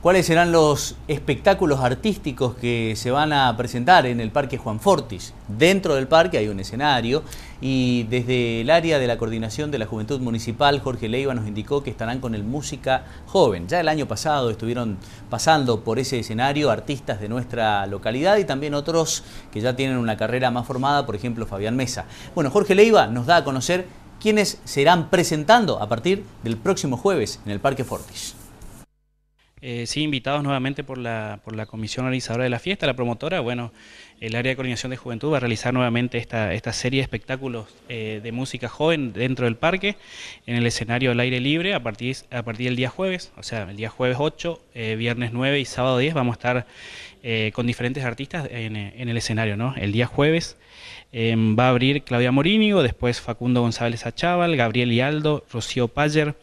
¿Cuáles serán los espectáculos artísticos que se van a presentar en el Parque Juan Fortis? Dentro del parque hay un escenario y desde el área de la coordinación de la Juventud Municipal, Jorge Leiva nos indicó que estarán con el Música Joven. Ya el año pasado estuvieron pasando por ese escenario artistas de nuestra localidad y también otros que ya tienen una carrera más formada, por ejemplo Fabián Mesa. Bueno, Jorge Leiva nos da a conocer quiénes serán presentando a partir del próximo jueves en el Parque Fortis. Eh, sí, invitados nuevamente por la, por la comisión organizadora de la fiesta, la promotora. Bueno, el área de coordinación de juventud va a realizar nuevamente esta, esta serie de espectáculos eh, de música joven dentro del parque, en el escenario al aire libre, a partir, a partir del día jueves, o sea, el día jueves 8, eh, viernes 9 y sábado 10 vamos a estar con diferentes artistas en, el escenario, ¿no? El día jueves em, va a abrir Claudia Morínigo, después Facundo González Achával, Gabriel Hialdo, Rocío Payer,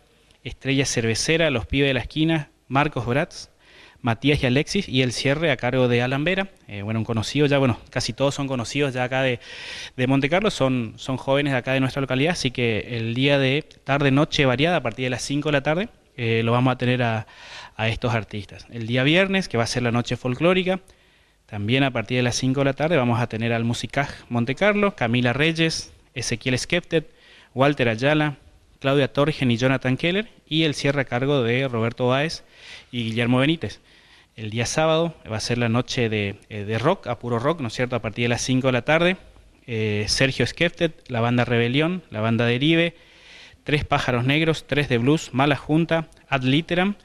Estrella Cervecera, Los Pibes de la Esquina, Marcos Bratz, Matías y Alexis, y el cierre a cargo de Alan Vera, eh, bueno, un conocido ya, bueno, casi todos son conocidos ya acá de, de Monte Carlo, son, son jóvenes de acá de nuestra localidad, así que el día de tarde-noche variada, a partir de las 5 de la tarde, eh, lo vamos a tener a, estos artistas. El día viernes, que va a ser la noche folclórica, también a partir de las 5 de la tarde vamos a tener al Musicaj Monte Carlo, Camila Reyes, Ezequiel Skeptet, Walter Ayala, Claudia Torgen y Jonathan Keller, y el cierre a cargo de Roberto Báez y Guillermo Benítez. El día sábado va a ser la noche de, eh, rock, a puro rock, ¿no es cierto?, a partir de las 5 de la tarde. Eh, Sergio Skeftet, la banda Rebelión, la banda Derive, Tres Pájaros Negros, Tres de Blues, Mala Junta, Ad Literam,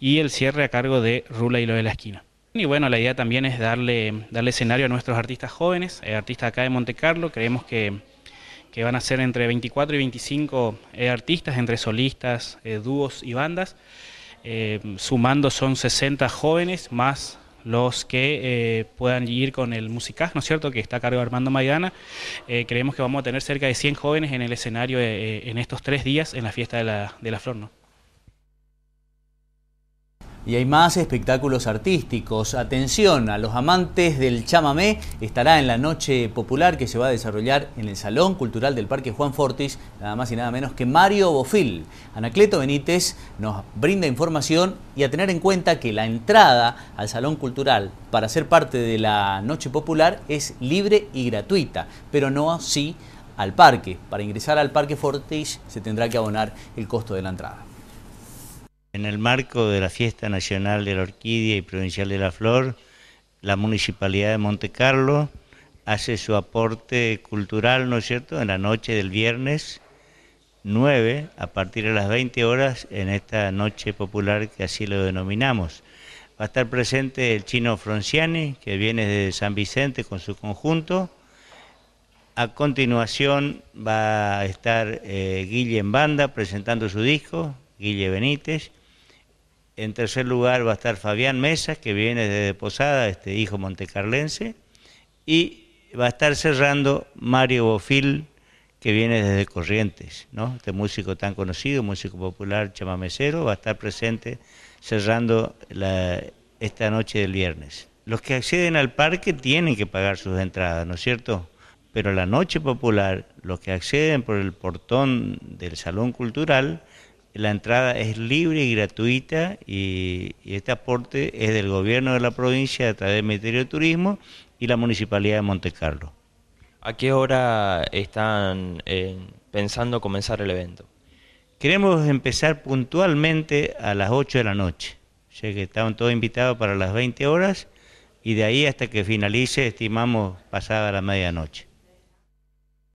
y el cierre a cargo de Rula y lo de la esquina. Y bueno, la idea también es darle, darle escenario a nuestros artistas jóvenes, eh, artistas acá de Monte Carlo. Creemos que que van a ser entre 24 y 25 eh, artistas, entre solistas, eh, dúos y bandas. Eh, sumando son 60 jóvenes más los que puedan ir con el Musicaz, ¿no es cierto?, que está a cargo de Armando Maidana. creemos que vamos a tener cerca de 100 jóvenes en el escenario en estos tres días en la fiesta de la, de la Flor, ¿no? Y hay más espectáculos artísticos. Atención a los amantes del chamamé. Estará en la noche popular que se va a desarrollar en el Salón Cultural del Parque Juan Fortis, nada más y nada menos que Mario Bofil. Anacleto Benítez nos brinda información y a tener en cuenta que la entrada al Salón Cultural para ser parte de la noche popular es libre y gratuita, pero no así al parque. Para ingresar al Parque Fortis se tendrá que abonar el costo de la entrada. En el marco de la Fiesta Nacional de la Orquídea y Provincial de la Flor, la Municipalidad de Monte Carlo hace su aporte cultural, ¿no es cierto?, en la noche del viernes 9, a partir de las 20 horas, en esta noche popular que así lo denominamos. Va a estar presente el chino Fronciani, que viene de San Vicente con su conjunto. A continuación va a estar eh, Guille en banda presentando su disco, Guille Benítez. En tercer lugar va a estar Fabián Mesa, que viene desde Posada, este hijo montecarlense. Y va a estar cerrando Mario Bofil, que viene desde Corrientes, ¿no? Este músico tan conocido, músico popular, chamamesero, va a estar presente cerrando esta noche del viernes. Los que acceden al parque tienen que pagar sus entradas, ¿no es cierto? Pero la noche popular, los que acceden por el portón del Salón Cultural, la entrada es libre y gratuita y, este aporte es del gobierno de la provincia a través del Ministerio de Turismo y la Municipalidad de Monte Carlo. ¿A qué hora están eh, pensando comenzar el evento? Queremos empezar puntualmente a las 8 de la noche, ya que estaban todos invitados para las 20 horas y de ahí hasta que finalice, estimamos, pasada la medianoche.